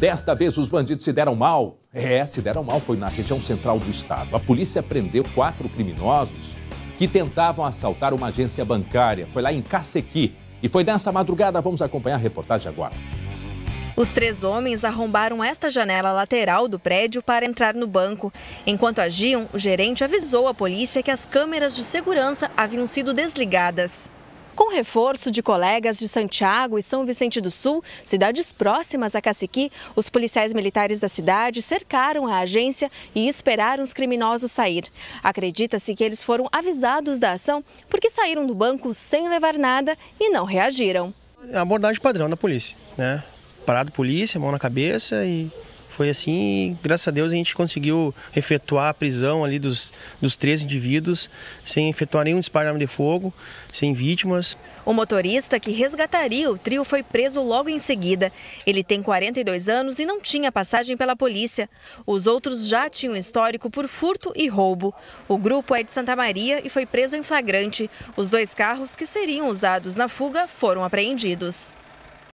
Desta vez, os bandidos se deram mal. É, se deram mal, foi na região central do estado. A polícia prendeu quatro criminosos que tentavam assaltar uma agência bancária. Foi lá em Cacequi. E foi nessa madrugada, vamos acompanhar a reportagem agora. Os três homens arrombaram esta janela lateral do prédio para entrar no banco. Enquanto agiam, o gerente avisou a polícia que as câmeras de segurança haviam sido desligadas. Com reforço de colegas de Santiago e São Vicente do Sul, cidades próximas a Caciqui, os policiais militares da cidade cercaram a agência e esperaram os criminosos sair. Acredita-se que eles foram avisados da ação porque saíram do banco sem levar nada e não reagiram. É a abordagem padrão da polícia, né? Parado polícia, mão na cabeça e foi assim, graças a Deus a gente conseguiu efetuar a prisão ali dos, dos três indivíduos, sem efetuar nenhum disparo de arma de fogo, sem vítimas. O motorista que resgataria o trio foi preso logo em seguida. Ele tem 42 anos e não tinha passagem pela polícia. Os outros já tinham histórico por furto e roubo. O grupo é de Santa Maria e foi preso em flagrante. Os dois carros que seriam usados na fuga foram apreendidos.